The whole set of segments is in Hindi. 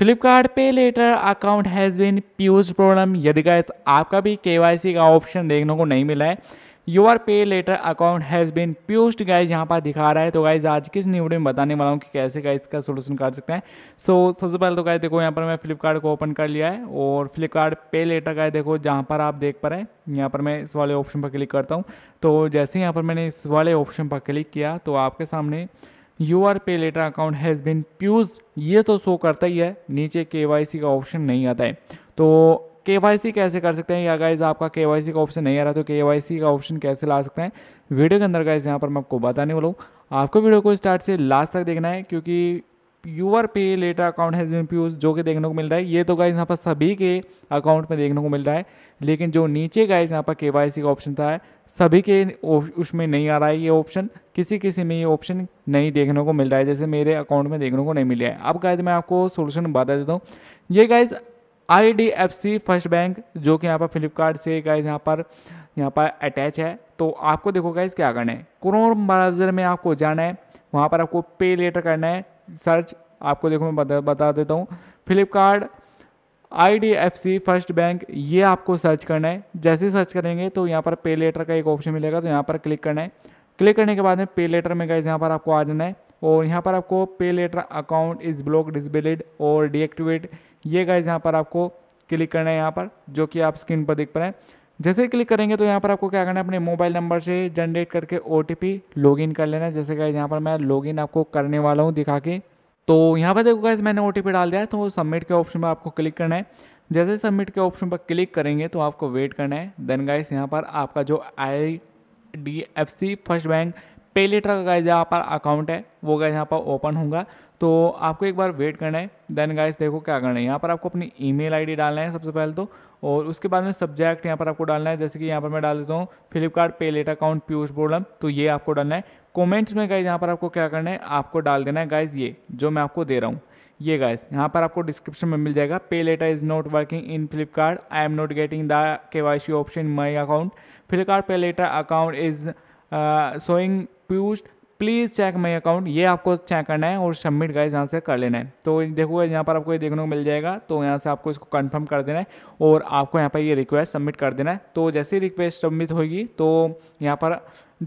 Flipkart pay later account has been paused problem यदि का आपका भी के का ऑप्शन देखने को नहीं मिला है your pay later account has been paused guys यहाँ पर दिखा रहा है तो गाइज आज किस न्यू में बताने वाला हूँ कि कैसे गाइज का सोल्यूशन कर सकते हैं सो so, सबसे पहले तो गाइज देखो यहाँ पर मैं फ्लिपकार्ट को ओपन कर लिया है और फ्लिपकार्ट पे लेटर गाइज देखो जहाँ पर आप देख पा रहे हैं यहाँ पर मैं इस वाले ऑप्शन पर क्लिक करता हूँ तो जैसे यहाँ पर मैंने इस वाले ऑप्शन पर क्लिक किया तो आपके सामने your pay later account has been paused ये तो शो करता ही है नीचे के का ऑप्शन नहीं आता है तो के कैसे कर सकते हैं या गाइज आपका के का ऑप्शन नहीं आ रहा तो के का ऑप्शन कैसे ला सकते हैं वीडियो के अंदर गाइज यहाँ पर मैं आपको बताने वाला हूँ आपको वीडियो को स्टार्ट से लास्ट तक देखना है क्योंकि your pay later account has been paused जो कि देखने को मिल रहा है ये तो गाइज यहाँ पर सभी के अकाउंट में देखने को मिल रहा है लेकिन जो नीचे गाइज यहाँ पर के वाई सी का ऑप्शन था सभी के उसमें नहीं आ रहा है ये ऑप्शन किसी किसी में ये ऑप्शन नहीं देखने को मिल रहा है जैसे मेरे अकाउंट में देखने को नहीं मिला है अब गाइज मैं आपको सोल्यूशन बता देता हूँ ये guys I D F C first bank जो कि यहाँ पर फ्लिपकार्ट से गाइज यहाँ पर यहाँ पर अटैच है तो आपको देखो गाइज क्या करना है क्रोम ब्राउजर में आपको जाना है वहाँ पर आपको पे लेटर करना है सर्च आपको देखो मैं बता, बता देता हूँ Flipkart I D F C first bank ये आपको सर्च करना है जैसे ही सर्च करेंगे तो यहाँ पर पे लेटर का एक ऑप्शन मिलेगा तो यहाँ पर क्लिक करना है क्लिक करने के बाद में पे लेटर में गए यहाँ पर आपको आ जाना है और यहाँ पर आपको pay later account is block disabled और डीएक्टिवेट ये गए यहाँ पर आपको क्लिक करना है यहाँ पर जो कि आप स्क्रीन पर देख पा रहे हैं जैसे क्लिक करेंगे तो यहाँ पर आपको क्या करना है अपने मोबाइल नंबर से जनरेट करके ओ लॉगिन कर लेना है जैसे कि यहाँ पर मैं लॉगिन आपको करने वाला हूँ दिखा के तो यहाँ पर देखो गैस मैंने ओ डाल दिया है तो सबमिट के ऑप्शन पर आपको क्लिक करना है जैसे सबमिट के ऑप्शन पर क्लिक करेंगे तो आपको वेट करना है देन गाइस यहाँ पर आपका जो I D F C first bank pay later का गाइज यहाँ पर अकाउंट है वो गाइज यहाँ पर ओपन होगा तो आपको एक बार वेट करना है देन गाइज देखो क्या करना है यहाँ पर आपको अपनी ईमेल आईडी डालना है सबसे पहले तो और उसके बाद में सब्जेक्ट यहाँ पर आपको डालना है जैसे कि यहाँ पर मैं डाल देता हूँ Flipkart pay later account Piyush boredom तो ये आपको डालना है कॉमेंट्स में गाइज यहाँ पर आपको क्या करना है आपको डाल देना है गाइज ये जो मैं आपको दे रहा हूँ ये गाइज यहाँ पर आपको डिस्क्रिप्शन में मिल जाएगा pay later is not working in Flipkart I am not getting the K Y C option my account Flipkart pay later account is showing paused please check my account ये आपको चेक करना है और सबमिट गाइज यहाँ से कर लेना है तो देखो यहाँ पर आपको ये देखने को मिल जाएगा तो यहाँ से आपको इसको कंफर्म कर देना है और आपको यहाँ पर ये रिक्वेस्ट सबमिट कर देना है तो जैसे ही रिक्वेस्ट सबमिट होगी तो यहाँ पर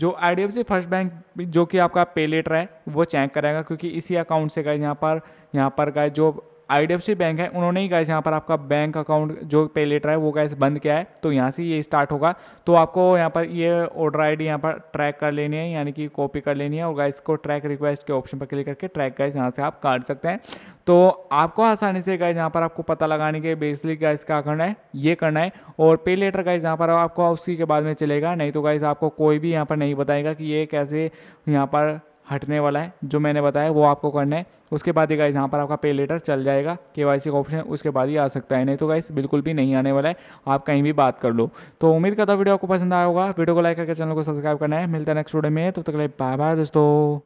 जो आई डी फर्स्ट बैंक जो कि आपका पे लेटर है वो चेक करेगा क्योंकि इसी अकाउंट से गाइज यहाँ पर यहाँ पर गाइज जो आई बैंक है उन्होंने ही गाइस यहाँ पर आपका बैंक अकाउंट जो पे लेटर है वो गाइस बंद किया है तो यहाँ से ये स्टार्ट होगा तो आपको यहाँ पर ये ऑर्डर आई डी यहाँ पर ट्रैक कर लेनी है यानी कि कॉपी कर लेनी है और गाइस को ट्रैक रिक्वेस्ट के ऑप्शन पर क्लिक करके ट्रैक गाइस यहाँ से आप काट सकते हैं तो आपको आसानी से गैस यहाँ पर आपको पता लगाने के बेसिकली गैस क्या करना है ये करना है और पे लेटर गैस यहाँ पर आपको उसी के बाद में चलेगा नहीं तो गाइस आपको कोई भी यहाँ पर नहीं बताएगा कि ये कैसे यहाँ पर हटने वाला है जो मैंने बताया वो आपको करना है उसके बाद ही गाइज यहाँ पर आपका पे लेटर चल जाएगा के वाई सी का ऑप्शन उसके बाद ही आ सकता है नहीं तो गाइस बिल्कुल भी नहीं आने वाला है आप कहीं भी बात कर लो तो उम्मीद करता हूँ वीडियो आपको पसंद आया होगा वीडियो को लाइक करके चैनल को सब्सक्राइब करना है मिलता है नेक्स्ट वीडियो में तब तो तक बाय बाय दोस्तों